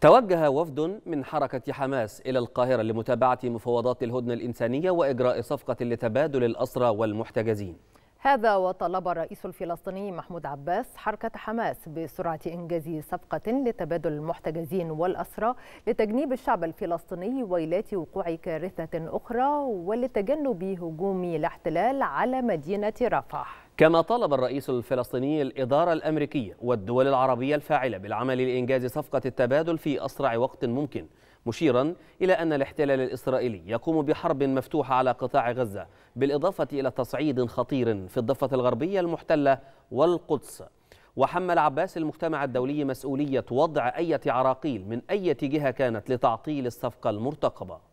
توجه وفد من حركة حماس إلى القاهرة لمتابعة مفاوضات الهدنة الإنسانية وإجراء صفقة لتبادل الأسرى والمحتجزين هذا وطلب الرئيس الفلسطيني محمود عباس حركة حماس بسرعة إنجاز صفقة لتبادل المحتجزين والأسرى لتجنيب الشعب الفلسطيني ويلات وقوع كارثة أخرى ولتجنب هجوم الاحتلال على مدينة رفح كما طالب الرئيس الفلسطيني الإدارة الأمريكية والدول العربية الفاعلة بالعمل لإنجاز صفقة التبادل في أسرع وقت ممكن مشيرا إلى أن الاحتلال الإسرائيلي يقوم بحرب مفتوحة على قطاع غزة بالإضافة إلى تصعيد خطير في الضفة الغربية المحتلة والقدس وحمل عباس المجتمع الدولي مسؤولية وضع أي عراقيل من أي جهة كانت لتعطيل الصفقة المرتقبة